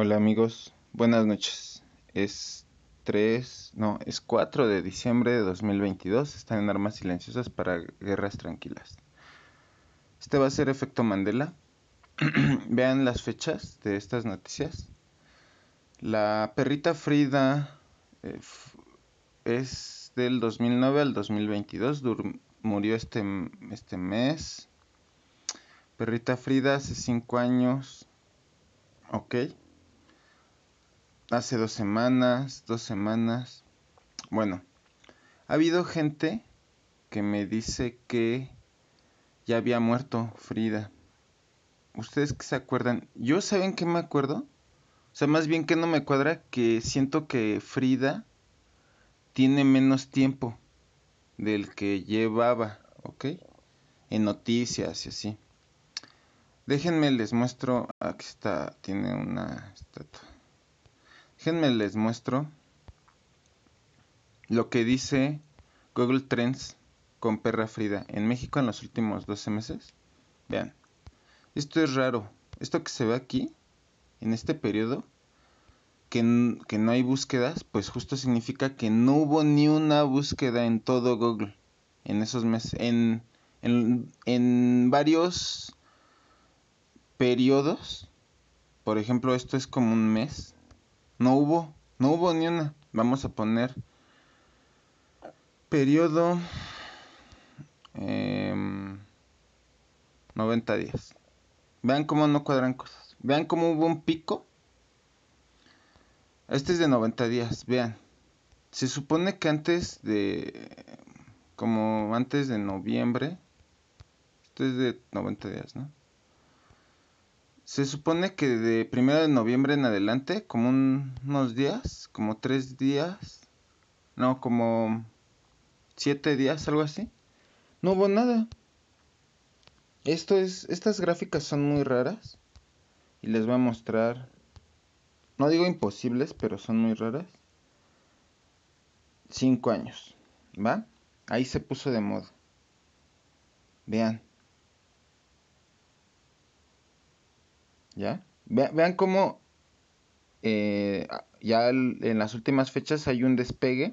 Hola amigos, buenas noches. Es 3, no, es 4 de diciembre de 2022. Están en armas silenciosas para guerras tranquilas. Este va a ser efecto Mandela. Vean las fechas de estas noticias. La perrita Frida eh, es del 2009 al 2022. murió este, este mes. Perrita Frida hace 5 años. Ok hace dos semanas, dos semanas. Bueno, ha habido gente que me dice que ya había muerto Frida. ¿Ustedes que se acuerdan? ¿Yo saben que me acuerdo? O sea, más bien que no me cuadra que siento que Frida tiene menos tiempo del que llevaba, ¿ok? En noticias y así. Déjenme, les muestro. Aquí está, tiene una estatua. Déjenme les muestro lo que dice Google Trends con perra Frida en México en los últimos 12 meses. Vean, esto es raro. Esto que se ve aquí, en este periodo, que, no hay búsquedas, pues justo significa que no hubo ni una búsqueda en todo Google en esos meses, en, en varios periodos. Por ejemplo, esto es como un mes no hubo, no hubo ni una. Vamos a poner periodo 90 em, días. Vean cómo no cuadran cosas. Vean cómo hubo un pico. Este es de 90 días, vean. Se supone que antes de... Como antes de noviembre. Este es de 90 días, ¿no? Se supone que de primero de noviembre en adelante, como unos días, como tres días, no, como siete días, algo así, no hubo nada. Esto es, estas gráficas son muy raras y les voy a mostrar, no digo imposibles, pero son muy raras. Cinco años, ¿va? Ahí se puso de moda. Vean. ¿Ya? vean cómo eh, ya en las últimas fechas hay un despegue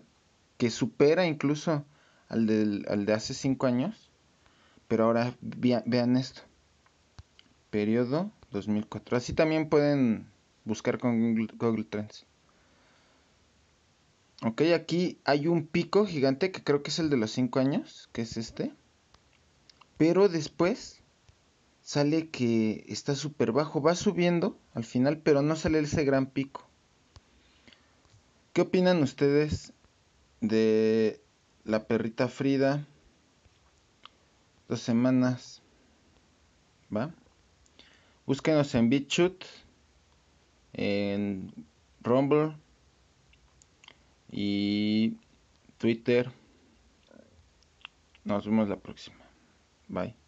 que supera incluso al, de hace 5 años. Pero ahora vean esto. Periodo 2004. Así también pueden buscar con Google, Google Trends. Ok, aquí hay un pico gigante que creo que es el de los 5 años, que es este. Pero después sale que está súper bajo, va subiendo al final, pero no sale ese gran pico. ¿Qué opinan ustedes de la perrita Frida? Dos semanas. ¿Va? Búsquenos en BitChute, en Rumble y Twitter. Nos vemos la próxima. Bye.